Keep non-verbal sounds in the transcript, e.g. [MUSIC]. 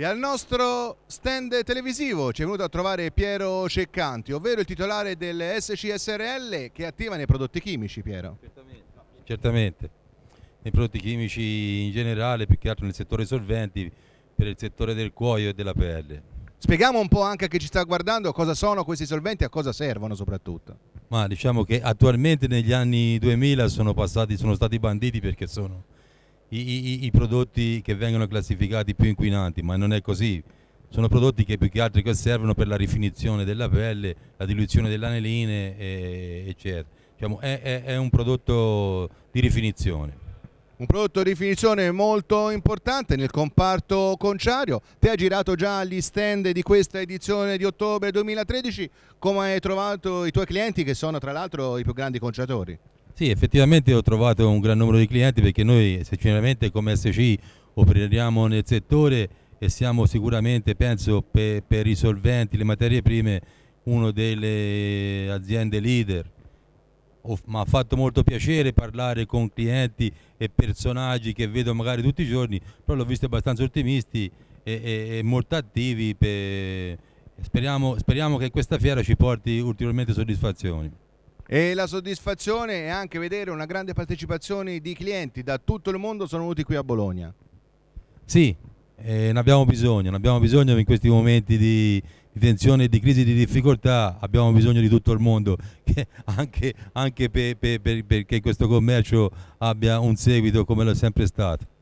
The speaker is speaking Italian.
E al nostro stand televisivo ci è venuto a trovare Piero Ceccanti, ovvero il titolare del SCSRL che attiva nei prodotti chimici, Piero. Certamente, nei prodotti chimici in generale, più che altro nel settore solventi, per il settore del cuoio e della pelle. Spieghiamo un po' anche a chi ci sta guardando cosa sono questi solventi e a cosa servono soprattutto. Ma diciamo che attualmente negli anni 2000 sono, passati, sono stati banditi perché sono i, i, i prodotti che vengono classificati più inquinanti, ma non è così sono prodotti che più che altro che servono per la rifinizione della pelle, la diluizione delle aneline, eccetera. Diciamo, è, è, è, un prodotto di rifinizione. Un prodotto di rifinizione molto importante nel comparto conciario. Te hai girato già gli stand di questa edizione di ottobre 2013. Come hai trovato i tuoi clienti che sono tra l'altro i più grandi conciatori? Sì, effettivamente ho trovato un gran numero di clienti perché noi sinceramente come SCI operiamo nel settore e siamo sicuramente, penso, per, per i solventi, le materie prime, una delle aziende leader. Mi ha fatto molto piacere parlare con clienti e personaggi che vedo magari tutti i giorni, però l'ho visto abbastanza ottimisti e, e, e molto attivi. Per... Speriamo, speriamo che questa fiera ci porti ulteriormente soddisfazioni. E la soddisfazione è anche vedere una grande partecipazione di clienti da tutto il mondo sono venuti qui a Bologna. Sì, eh, ne abbiamo bisogno, ne abbiamo bisogno in questi momenti di, tensione, di crisi, di difficoltà, abbiamo bisogno di tutto il mondo, [LAUGHS] che anche, anche per, per, per, perché questo commercio abbia un seguito come lo è sempre stato.